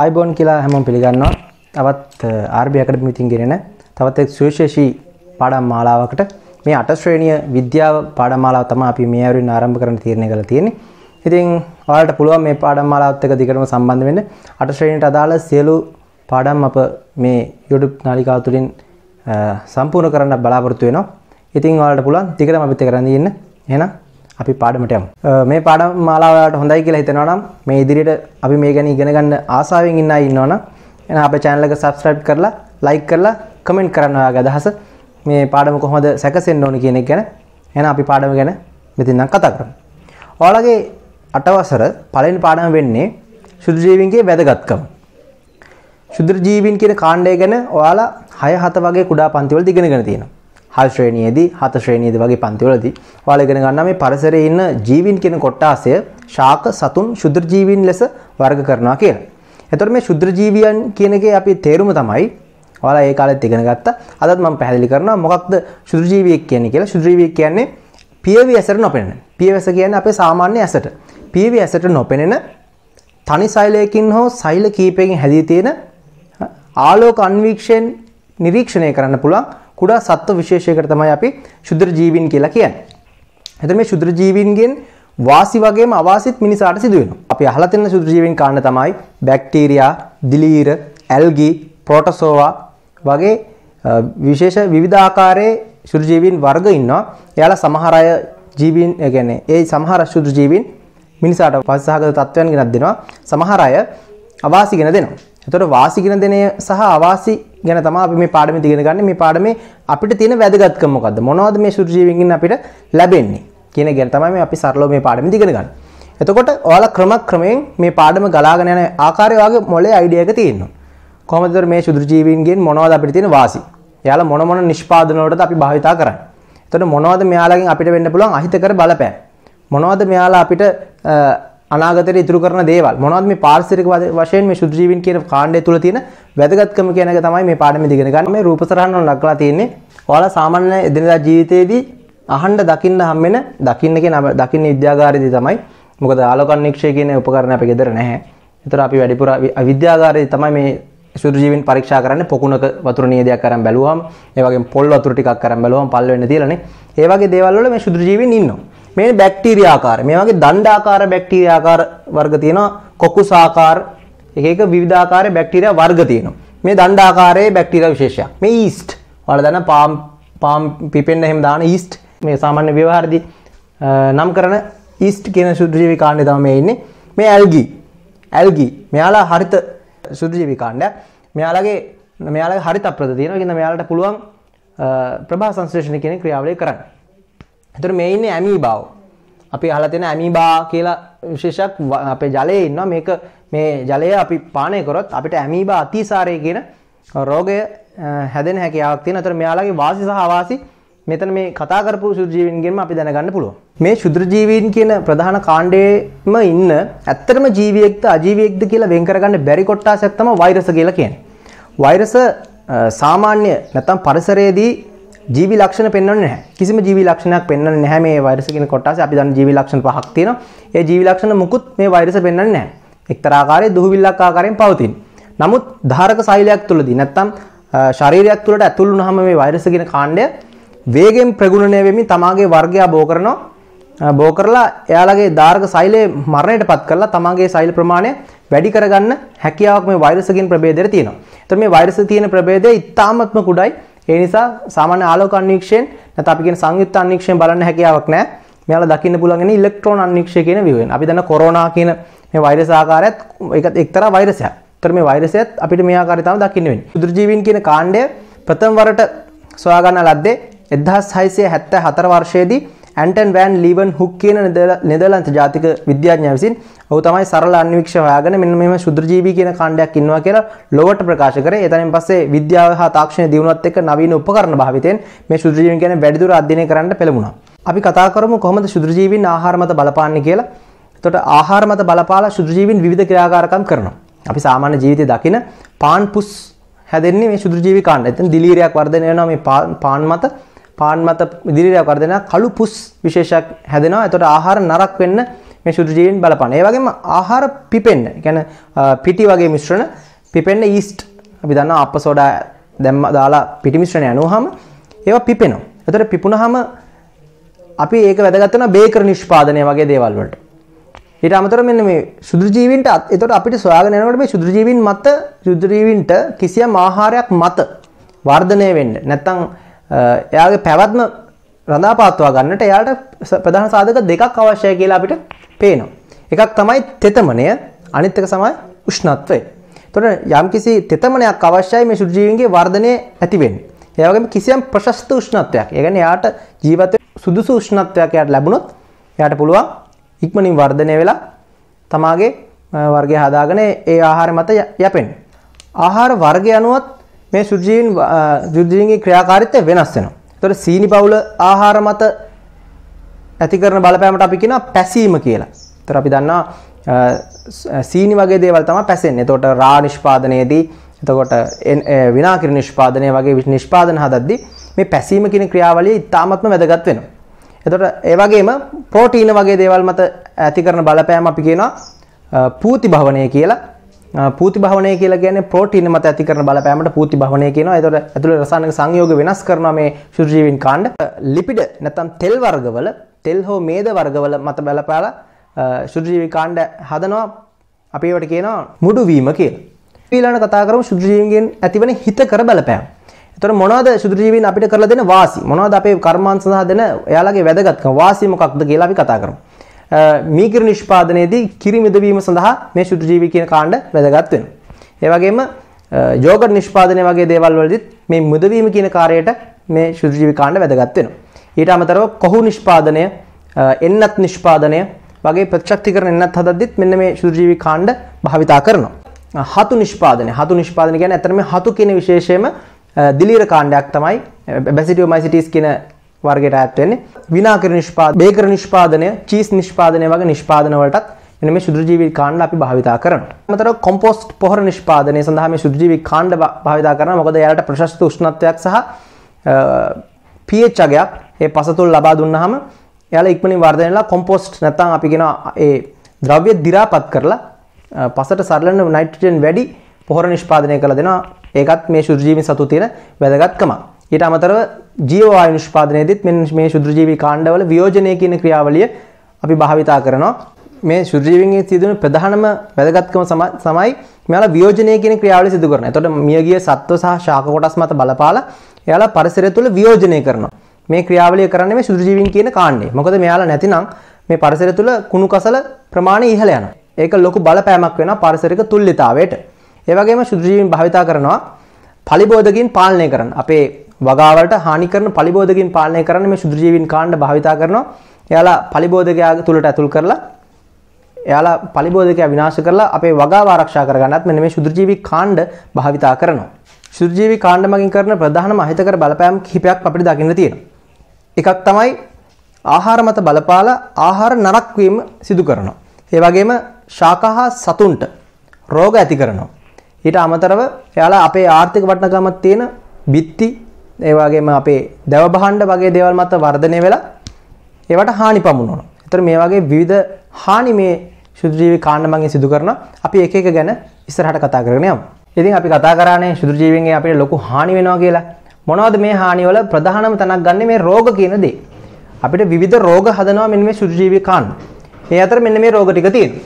අයිබෝන් කියලා හැමෝම් පිළිගන්නවා තවත් ආර්බයකට මිතින් ගෙනෙන තවත් එක් සුවිශේෂී පාඩම් මාලාවකට මේ අට ශ්‍රේණිය විද්‍යාව පාඩම් මාලාව තමයි අපි මේ අවුරුන් ආරම්භ කරන්න තීරණය කරලා තියෙන්නේ. ඉතින් ඔයාලට පුළුවන් මේ පාඩම් මාලාවත් එක්ක දිගටම සම්බන්ධ වෙන්න. අට ශ්‍රේණියට අදාළ සියලු පාඩම් අප මේ YouTube නාලිකාව තුළින් සම්පූර්ණ කරන්න බලාපොරොත්තු වෙනවා. ඉතින් ඔයාලට පුළුවන් දිගටම අපිත් එක්ක කරන් ඉන්න. එහෙනම් අපි පාඩමට යමු. මේ පාඩම් මාලාව ඔයාලට හොඳයි කියලා හිතෙනවා නම් මේ ඉදිරියට අපි මේ ගැන ඉගෙන ගන්න ආසාවෙන් ඉන්න අය ඉන්නවා නම් එහෙනම් අපේ channel එක subscribe කරලා like කරලා comment කරන්න ඔයාගේ අදහස මේ පාඩම කොහොමද සැකසෙන්න ඕනි කියන එක ගැන එහෙනම් අපි පාඩම ගැන මෙතනින් කතා කරමු. ඔයාලගේ අටවසර පළවෙනි පාඩම වෙන්නේ ශුද්ධ ජීවීන්ගේ වැදගත්කම. ශුද්ධ ජීවීන් කියන කාණ්ඩය ගැන ඔයාලා 6 7 වගේ කුඩා පන්තිවල ඉගෙනගෙන තියෙනවා. හල් ශ්‍රේණියේදී හත ශ්‍රේණියේදී වගේ පන්තිවලදී ඔයාලා ඉගෙන ගන්න මේ පරිසරයේ ඉන්න ජීවීන් කියන කොටාසය ශාක සතුන් ශුද්‍ර ජීවීන් ලෙස වර්ග කරනවා කියලා. එතකොට මේ ශුද්‍ර ජීවියන් කියන එකේ අපි තේරුම තමයි ඔයාලා ඒ කාලෙත් ඉගෙන ගත්තා. අදත් මම පැහැදිලි කරනවා මොකක්ද ශුද්‍ර ජීවියෙක් කියන්නේ කියලා. ශුද්‍ර ජීවියෙක් කියන්නේ පියවි ඇසට නොපෙනෙන. පියවැස කියන්නේ අපේ සාමාන්‍ය ඇසට. පියවි ඇසට නොපෙනෙන තනි සෛලයකින් හෝ සෛල කීපයකින් හැදී තියෙන ආලෝක අන්වීක්ෂයෙන් නිරීක්ෂණය කරන්න පුළුවන් කුඩා සත්ව විශේෂයකට තමයි අපි ශුද්‍ර ජීවීන් කියලා කියන්නේ. එතකොට මේ ශුද්‍ර ජීවීන්ගෙන් වාසි වගේම අවාසිත් මිනිසාට සිදු වෙනවා. අපි අහලා තියෙන ශුද්‍ර ජීවීන් කාණ්ඩ තමයි බැක්ටීරියා, දිලීර, ඇල්ගි, ප්‍රොටෝසෝවා වගේ විශේෂ විවිධාකාරයේ ශුද්‍ර ජීවීන් වර්ග ඉන්නවා. එයාලා සමහර අය ජීවීන් කියන්නේ ඒ සමහර ශුද්‍ර ජීවීන් මිනිසාට වාසසහගත තත්ත්වයන් ගෙනත් දෙනවා. සමහර අය අවාසි ගෙන දෙනවා. එතකොට වාසි ගෙන දෙනය සහ අවාසි ගැන තමයි අපි මේ පාඩමේ ඉගෙන ගන්න. මේ පාඩමේ අපිට තියෙන වැදගත්කම මොකද්ද? මොනවද මේ සුදු ජීවීන්ගෙන් අපිට ලැබෙන්නේ කියන ගැන තමයි මේ අපි සරලව මේ පාඩමේ ඉගෙන ගන්න. එතකොට ඔයාලා ක්‍රමක්‍රමයෙන් මේ පාඩම ගලාගෙන යන ආකාරය ඔයාගේ මොලේ අයිඩියා එක තියෙනවා. කොහොමද මේ සුදු ජීවීන්ගෙන් මොනවද අපිට තියෙන වාසි? එයාලා මොන මොන නිෂ්පාදන වලටද අපි භාවිතා කරන්නේ? එතකොට මොනවද මෙයාලගෙන් අපිට වෙන්න පුළුවන් අහිතකර බලපෑම්? මොනවද මෙයාලා අපිට අනාගතයට ඉතුරු කරන දේවල් මොනවද මේ පාරිසරික වශයෙන් මේ සුද්ධජීවීන් කියන කාණ්ඩය තුල තියෙන වැදගත්කම කියන එක තමයි මේ පාඩමේ ඉගෙන ගන්න. මේ රූපසරහන් වල ලක්ලා තියෙන්නේ ඔයාලා සාමාන්‍ය එදිනෙදා ජීවිතයේදී අහන්න දකින්න හම්බෙන දකින්න කියන දකින්න විද්‍යාගාරයේදී තමයි. මොකද ආලෝකන්වීක්ෂය කියන උපකරණ අපේ ගෙදර නැහැ. ඒතර අපි වැඩිපුර විද්‍යාගාරයේදී තමයි මේ සුදුජීවින් පරීක්ෂා කරන්නේ පොකුණක වතුර නියදයක් අරන් බැලුවාම ඒ වගේම පොල් වතුර ටිකක් අරන් බැලුවාම පල් වෙන්න තියලානේ. ඒ වගේ දේවල් වල මේ සුදුජීවින් ඉන්නවා. මේ බැක්ටීරියා ආකාර. මේ වගේ දණ්ඩ ආකාර බැක්ටීරියා ආකාර වර්ග තියෙනවා. කොකුස් ආකාර එක එක විවිධ ආකාරයේ බැක්ටීරියා වර්ග තියෙනවා. මේ දණ්ඩ ආකාරයේ බැක්ටීරියා විශේෂයක්. මේ ඊස්ට්. ඔයාලා දන්න පාම් පාම් පිපෙන්න එහෙම දාන ඊස්ට් මේ සාමාන්‍ය ව්‍යවහාරදී නම් කරන ඊස්ට් කියන සුද්‍රජීවි කාණ්ඩය තමයි මේ ඉන්නේ. මේ ඇල්ගි. ඇල්ගි. මෙයාලා හරිත සුද්‍රජීවි කාණ්ඩයක්. මෙයාලගේ මෙයාලගේ හරිත ප්‍රද තියෙනවා. ඒ කියන්නේ මෙයාලට පුළුවන් ප්‍රභා සංශ්ලේෂණය කියන ක්‍රියාවලිය කරන්න. එතකොට මේ ඉන්නේ ඇමීබාව. අපි අහලා තියෙන ඇමීබා කියලා විශේෂයක් අපේ ජලයේ ඉන්නවා. මේක මේ ජලය අපි පානය කරොත් අපිට ඇමීබා අතිසාරය කියන රෝගය හැදෙන හැකියාවක් තියෙනවා. එතකොට මෙයාලගේ වාසි සහ අවාසි මෙතන මේ කතා කරපු සුද්‍රජීවීන්ගෙන්ම අපි දැනගන්න පුළුවන්. මේ සුද්‍රජීවීන් කියන ප්‍රධාන කාණ්ඩයේම ඉන්න ඇත්තටම ජීවියෙක්ද අජීවියෙක්ද කියලා වෙන් කරගන්න බැරි කොටාසයක් තමයි වෛරස කියලා කියන්නේ. වෛරස සාමාන්‍ය නැත්නම් පරිසරයේදී ජීවි ලක්ෂණ පෙන්වන්නේ නැහැ. කිසිම ජීවි ලක්ෂණයක් පෙන්වන්නේ නැහැ මේ වෛරස කියන කොටසේ. අපි දන්න ජීවි ලක්ෂණ පහක් තියෙනවා. ඒ ජීවි ලක්ෂණ මුකුත් මේ වෛරස පෙන්වන්නේ නැහැ. එක්තරා ආකාරයේ දුහුවිල්ලක් ආකාරයෙන් පවතින. නමුත් ධාරක සෛලයක් තුළදී නැත්තම් ශරීරයක් තුළට ඇතුල් වුණාම මේ වෛරස කියන කාණ්ඩය වේගයෙන් ප්‍රගුණණය වෙමින් තමාගේ වර්ගය බෝ කරනවා. බෝ කරලා එයාලගේ ධාරක සෛලය මරණයටපත් කරලා තමාගේ සෛල ප්‍රමාණය වැඩි කරගන්න හැකියාවක් මේ වෛරස කියන ප්‍රභේදයට තියෙනවා. එතකොට මේ වෛරස තියෙන ප්‍රභේදය ඉතාමත්ම කුඩායි. ඒ නිසා සාමාන්‍ය ආලෝක අන්වීක්ෂයෙන් නැත්නම් අපි කියන සංයුක්ත අන්වීක්ෂයෙන් බලන්න හැකියාවක් නැහැ. මෙයාලා දකින්න පුළුවන් ඉන්නේ ඉලෙක්ට්‍රෝන අන්වීක්ෂය කියන විවෙන්. අපි දන්න කොරෝනා කියන මේ වෛරස් ආකාරයත් ඒකත් එක්තරා වෛරසයක්. ඒතර මේ වෛරසයත් අපිට මේ ආකාරය තමයි දකින්න වෙන්නේ. උදුරුජීවීන් කියන කාණ්ඩය ප්‍රථම වරට සොයාගන්න ලද්දේ 1974 වර්ෂයේදී ඇන්ටන් වෑන් ලීවන් හුක් කියන නෙදලන්ත ජාතික විද්‍යාඥය විසින් ඔහු තමයි සරල අන්වික්ෂ හොයාගෙන මෙන්න මෙම ශුද්‍රජීවී කියන කාණ්ඩයක් ඉන්නවා කියලා ලොවට ප්‍රකාශ කරේ. එතනින් පස්සේ විද්‍යාව හා තාක්ෂණය දියුණුවත් එක්ක නවීන උපකරණ භාවිතයෙන් මේ ශුද්‍රජීවීන් ගැන වැඩිදුර අධ්‍යයනය කරන්න පෙළඹුණා. අපි කතා කරමු කොහොමද ශුද්‍රජීවීන් ආහාර මත බලපාන්නේ කියලා. එතකොට ආහාර මත බලපාලා ශුද්‍රජීවීන් විවිධ ක්‍රියාකාරකම් කරනවා. අපි සාමාන්‍ය ජීවිතය දකින පාන් පුස් හැදෙන්නේ මේ ශුද්‍රජීවී කාණ්ඩ. එතන දිලීරයක් වර්ධනය වෙනවා මේ පාන් මත පාන් මත ඉදිරියට කර දෙන කළු පුස් විශේෂයක් හැදෙනවා. එතකොට ආහාර නරක් වෙන්න මේ සුදු ජීවීන් බලපාන. ඒ වගේම ආහාර පිපෙන්න. කියන්නේ පිටි වගේ මිශ්‍රණ පිපෙන්න ඊස්ට් අපි දන්නවා අප්ප සෝඩා දැම්ම දාලා පිටි මිශ්‍රණය අනුවහම ඒවා පිපෙනවා. එතකොට පිපුණාම අපි ඒක වැදගත් වෙනවා බේකර් නිෂ්පාදනය වගේ දේවල් වලට. ඊට අමතරව මෙන්න මේ සුදු ජීවීන්ට එතකොට අපිට සොයාගෙන යනකොට මේ සුදු ජීවීන් මත සුදු ජීවීන්ට කිසියම් ආහාරයක් මත වර්ධනය වෙන්න නැත්නම් එයාගේ පැවත්ම රඳාපාත්වා ගන්නට එයාට ප්‍රධාන සාධක දෙකක් අවශ්‍යය කියලා අපිට පේනවා. එකක් තමයි තෙතමනය අනිත් එක තමයි උෂ්ණත්වය. එතකොට යම්කිසි තෙතමනයක් අවශ්‍යයි මේ සුදු ජීවීන්ගේ වර්ධනය ඇති වෙන්නේ. ඒ වගේම කිසියම් ප්‍රශස්ත උෂ්ණත්වයක්. ඒ කියන්නේ එයාට ජීවිතේ සුදුසු උෂ්ණත්වයක් එයාට ලැබුණොත් එයාට පුළුවන් ඉක්මනින් වර්ධනය වෙලා තමාගේ වර්ගය හදාගෙන ඒ ආහාර මත යැපෙන්න. ආහාර වර්ගය අනුවත් මේ සුද්ධීන් සුද්ධීන්ගේ ක්‍රියාකාරීත්වය වෙනස් වෙනවා. ඒතොර සීනි බවුල ආහාර මත ඇති කරන බලපෑමට අපි කියනවා පැසීම කියලා. ඒතොර අපි දන්නවා සීනි වගේ දේවල් තමයි පැසෙන්නේ. ඒතොර රා නිෂ්පාදනයේදී එතකොට විනාකිර නිෂ්පාදනය වගේ නිෂ්පාදන හදද්දී මේ පැසීම කියන ක්‍රියාවලිය ඉතාමත්ම වැදගත් වෙනවා. එතකොට ඒ වගේම ප්‍රෝටීන වගේ දේවල් මත ඇති කරන බලපෑම අපි කියනවා පූති භවණය කියලා. පූති භවනය කියලා කියන්නේ ප්‍රෝටීන මත ඇති කරන බලපෑමට පූති භවනය කියනවා. ඒතකොට ඇතුළේ රසායනික සංයෝග වෙනස් කරනවා මේ සුජීවීන් කාණ්ඩ. ලිපිඩ නැත්නම් තෙල් වර්ගවල තෙල් හෝ මේද වර්ගවල මත බලපාලා සුජීවී කාණ්ඩ හදනවා. අපි ඒවට කියනවා මුඩු වීම කියලා. ඊළඟට කතා කරමු සුජීවීන්ගෙන් ඇතිවන හිතකර බලපෑම. එතකොට මොනවද සුජීවීන් අපිට කරලා දෙන වාසි? මොනවද අපේ කර්මාන්ත සඳහා දෙන එයාලගේ වැදගත්කම? වාසි මොකක්ද කියලා අපි කතා කරමු. මීගිර නිෂ්පාදනයේදී කිරි මිදවීම සඳහා මේ ශුද්ධ ජීවී කියන කාණ්ඩ වැදගත් වෙනවා. ඒ වගේම යෝගට් නිෂ්පාදනය වගේ දේවල් වලදීත් මේ මුදවීම කියන කාර්යයට මේ ශුද්ධ ජීවී කාණ්ඩ වැදගත් වෙනවා. ඊට අමතරව කොහු නිෂ්පාදනය, එන්නත් නිෂ්පාදනය වගේ ප්‍රතිශක්තිකරණ එන්නත් හදද්දිත් මෙන්න මේ ශුද්ධ ජීවී කාණ්ඩ භාවිතා කරනවා. හතු නිෂ්පාදනය, හතු නිෂ්පාදනය කියන්නේ ඇත්තටම හතු කියන විශේෂයෙන්ම දිලීර කාණ්ඩයක් තමයි බැසිටියෝමයිසිටිස් කියන වර්ගයට අයත් වෙන්නේ විනාකර නිෂ්පාදන බේකර නිෂ්පාදනය චීස් නිෂ්පාදනය වගේ නිෂ්පාදන වලටත් මෙන්න මේ සුදුජීවී කාණ්ඩ අපි භාවිතා කරනවා. අමතරව කොම්පෝස්ට් පොහොර නිෂ්පාදනය සඳහා මේ සුදුජීවී කාණ්ඩ භාවිතා කරනවා. මොකද එයාලට ප්‍රශස්ත උෂ්ණත්වයක් සහ pH අගයක් ඒ පසතුල් ලබා දුන්නාම එයාලා ඉක්මනින් වර්ධනය වෙලා කොම්පෝස්ට් නැත්නම් අපි කියන ඒ ද්‍රව්‍ය දි รา පත් කරලා පසට සරලන නයිට්‍රජන් වැඩි පොහොර නිෂ්පාදනය කළ දෙනවා. ඒකත් මේ සුදුජීවීන් සතු තියෙන වැදගත්කමක්. ඊට අමතරව ජීවවායු නිෂ්පාදනයේදීත් මෙන්න මේ ශුද්‍රජීවී කාණ්ඩවල වියෝජනය කියන ක්‍රියාවලිය අපි භාවිතා කරනවා. මේ ශුද්‍රජීවීන්ගේ සිදුවන ප්‍රධානම වැදගත්කම තමයි මෙයාලා වියෝජනය කියන ක්‍රියාවලිය සිදු කරනවා. එතකොට මියගිය සත්ව සහ ශාක කොටස් මත බලපාලා එයාලා පරිසරය තුළ වියෝජනය කරනවා. මේ ක්‍රියාවලිය කරන්නේ මේ ශුද්‍රජීවීන් කියන කාණ්ඩේ. මොකද මෙයාලා නැතිනම් මේ පරිසරය තුළ කුණු කසල ප්‍රමාණය ඉහළ යනවා. ඒක ලොකු බලපෑමක් වෙනවා පරිසරික තුල්ලිතාවයට. ඒ වගේම ශුද්‍රජීවීන් භාවිතා කරනවා පලිබෝධකින් පාලනය කරන. අපේ වගාවට හානි කරන පලිබෝධකින් පාලනය කරන්න මේ සුදුරජීවින් කාණ්ඩ භාවිතා කරනවා එයාලා පලිබෝධකයා තුළට ඇතුල් කරලා එයාලා පලිබෝධකයා විනාශ කරලා අපේ වගාව ආරක්ෂා කරගන්නත් මෙන්න මේ සුදුරජීවි කාණ්ඩ භාවිතා කරනවා. සුදුරජීවි කාණ්ඩ මගින් කරන ප්‍රධානම අහිතකර බලපෑම් කිහිපයක් අපිට දකින්න තියෙනවා. එකක් තමයි ආහාර මත බලපාලා ආහාර නරක් වීම සිදු කරනවා. ඒ වගේම ශාකහා සතුන්ට රෝග ඇති කරනවා. ඊට අමතරව එයාලා අපේ ආර්ථික වටිනාකමක් තියෙන බිත්ති ඒ වගේම අපේ දැව භාණ්ඩ වගේ දේවල් මත වර්ධනය වෙලා ඒවට හානි පමුණුවනවා. ඒතර මේ වගේ විවිධ හානි මේ ශුද්ධජීවී කාණ්ඩ මගින් සිදු කරනවා. අපි එක එක ගැන ඉස්සරහට කතා කරගෙන යමු. ඉතින් අපි කතා කරානේ ශුද්ධජීවීන්ගේ අපිට ලොකු හානි වෙනවා කියලා. මොනවද මේ හානි වල ප්‍රධානම තැනක් ගන්න මේ රෝග කියන දේ. අපිට විවිධ රෝග හදනවා මෙන්න මේ ශුද්ධජීවී කාණ්ඩ. මේ අතර මෙන්න මේ රෝග ටික තියෙනවා.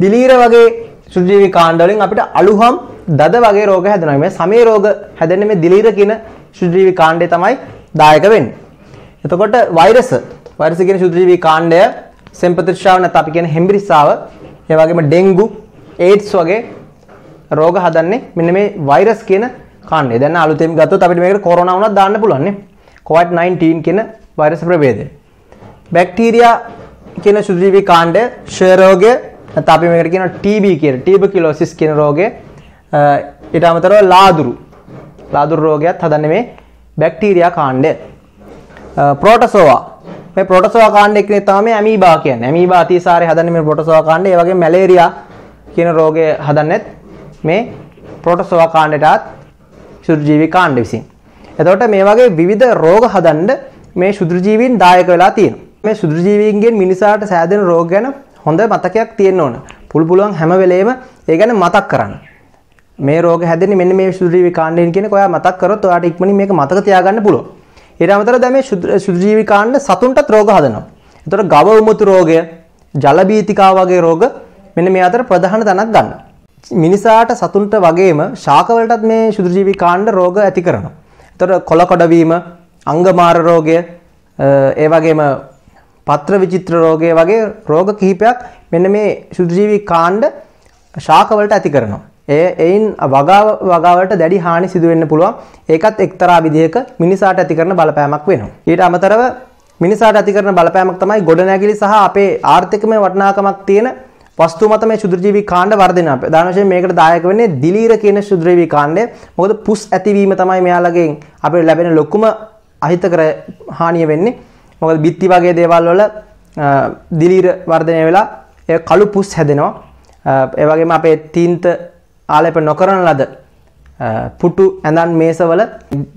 දිලීර වගේ ශුද්ධජීවී කාණ්ඩ වලින් අපිට අලුහම් දද වගේ රෝග හැදෙනවා. මේ සමේ රෝග හැදෙන්නේ මේ දිලීර කියන ශුද්ධජීවී කාණ්ඩය තමයි දායක වෙන්නේ. එතකොට වෛරස වෛරස කියන ශුද්ධජීවී කාණ්ඩය සෙම්පතිස්සාව නැත්නම් අපි කියන හෙම්බිරිස්සාව ඒ වගේම ඩෙන්ගු ඒඩ්ස් වගේ රෝග හදන්නේ මෙන්න මේ වෛරස් කියන කාණ්ඩය. දැන් අලුතෙන් ගත්තොත් අපිට මේකට කොරෝනා වුණත් දාන්න පුළුවන් නේ. COVID-19 කියන වෛරස ප්‍රභේදය. බැක්ටීරියා කියන ශුද්ධජීවී කාණ්ඩය ක්ෂය රෝගය නැත්නම් අපි මේකට කියන TB කියලා ටියුබකියුලෝසිස් කියන රෝගය ඊට අමතරව ලාදුරු ලාදුරු රෝගයත් හදන්නේ මේ බැක්ටීරියා කාණ්ඩය. ප්‍රෝටෝසෝවා මේ ප්‍රෝටෝසෝවා කාණ්ඩය කියන්නේ තමයි ඇමීබා කියන්නේ. ඇමීබා අතිසාරේ හදන්නේ මේ ප්‍රෝටෝසෝවා කාණ්ඩය. ඒ වගේම මැලේරියා කියන රෝගය හදන්නේත් මේ ප්‍රෝටෝසෝවා කාණ්ඩයටත් ශුද්ධජීවී කාණ්ඩ විසින්. එතකොට මේ වගේ විවිධ රෝග හදන්න මේ ශුද්ධජීවීන් දායක වෙලා තියෙනවා. මේ සුදුරජීවීන්ගෙන් මිනිසාට සෑදෙන රෝග ගැන හොඳ මතකයක් තියෙන්න ඕන. පුළු පුළුවන් හැම වෙලේම ඒ ගැන මතක් කරන්න. මේ රෝග හැදෙන්නේ මෙන්න මේ සුද්‍රජීවි කාණ්ඩයෙන් කියන ඔයා මතක් කරොත් ඔයාට ඉක්මනින් මේක මතක තියාගන්න පුළුවන්. ඊට අමතරව දැන් මේ සුද්‍රජීවි කාණ්ඩ සතුන්ටත් රෝග හදනවා. ඒතර ගව උමතු රෝගය, ජල බීතිකා වගේ රෝග මෙන්න මේ අතර ප්‍රධාන තැනක් ගන්නවා. මිනිසාට සතුන්ට වගේම ශාකවලටත් මේ සුද්‍රජීවි කාණ්ඩ රෝග ඇති කරනවා. ඒතර කොළ කොඩවීම, අංගමාර රෝගය, ඒ වගේම පත්‍ර විචිත්‍ර රෝගය වගේ රෝග කිහිපයක් මෙන්න මේ සුද්‍රජීවි කාණ්ඩ ශාකවලට ඇති කරනවා. එයින් වගාවට දැඩි හානි සිදුවෙන්න පුළුවන් ඒකත් එක්තරා විදිහක මිනිසාට ඇති කරන බලපෑමක් වෙනවා. ඊට අමතරව මිනිසාට ඇති කරන බලපෑමක් තමයි ගොඩනැගිලි සහ අපේ ආර්ථිකමය වටිනාකමක් තියෙන වස්තු මත මේ ශුද්‍රජීවී කාණ්ඩ වර්ධනය අපේ දානශයෙන් මේකට දායක වෙන්නේ දිලීර කියන ශුද්‍රජීවී කාණ්ඩය. මොකද පුස් ඇතිවීම තමයි මෙයාලගෙන් අපිට ලැබෙන ලොකුම අහිතකර හානිය වෙන්නේ. මොකද බිත්ති වගේ දේවල් වල දිලීර වර්ධනය වෙලා ඒ කළු පුස් හැදෙනවා. ඒ වගේම අපේ තීන්ත ආලප නොකරන ලද පුටු ඇඳන් මේසවල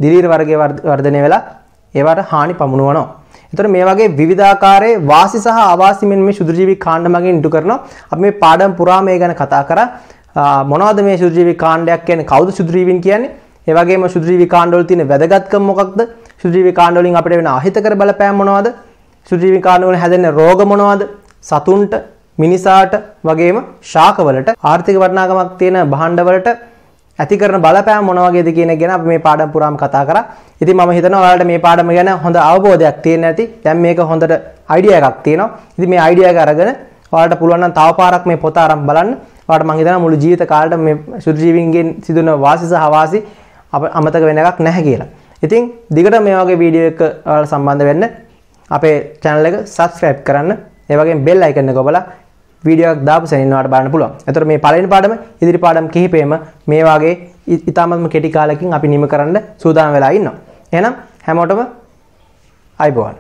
දිලීර වර්ගය වර්ධනය වෙලා ඒවට හානි පමුණුවනවා. එතට මේ වගේ විධාකාරේ වාසි සහ අවාසිමෙන් මේ සුදුරජීවි කාණ්ඩ මගින් ඉටු කරනවා අප මේ පාඩම් පුරාම මේ ගැන කතා කර මොනවද මේ සුදුරජීවි කාණ්ඩයක් කියන කවුද සුදුරීවින් කියන්නේ ඒවගේම සුදුරීවි කාණ්ඩවල තියෙන වැදගත්කම මොකක්ද සුදුරීවි කාණ්ඩවලින් අපිට වෙන අහිතකර බලපෑම් මොනවද සුදුරීවි කාණ්ඩවල හැදෙන රෝග මොනවද සතුන්ට මිනිසාට වගේම ශාකවලට ආර්ථික වටිනාකමක් තියෙන භාණ්ඩවලට ඇති කරන බලපෑම මොන වගේද කියන ගැන අපි මේ පාඩම් පුරාම කතා කරා. ඉතින් මම හිතනවා ඔයාලට මේ පාඩම ගැන හොඳ අවබෝධයක් තියෙන ඇති. දැන් මේක හොඳට අයිඩියා එකක් තියෙනවා. ඉතින් මේ අයිඩියා එක අරගෙන ඔයාලට පුළුවන් නම් තව පාරක් මේ පොත අරන් බලන්න. ඔයාලට මම හිතනවා මුළු ජීවිත කාලෙට මේ සුදුජීවීන්ගෙන් සිදුන වාසි සහ වාසි අමතක වෙන එකක් නැහැ කියලා. ඉතින් දිගට මේ වගේ වීඩියෝ එක ඔයාලා සම්බන්ධ වෙන්න අපේ channel එක subscribe කරන්න. ඒ වගේම bell icon එක ඔබලා වීඩියක් දාපු සැනින්වාට බලන්න පුළුවන් ඇතර මේ පලෙන් පාඩම ඉදිරි පාඩම් කිහිපේම මේ වගේ ඉතාමත්ම කෙටි කාලකින් අපි නිම කරන්න සූදානම් වෙලා ඉන්නවා එහෙනම් හැමෝටම අයිබෝවන්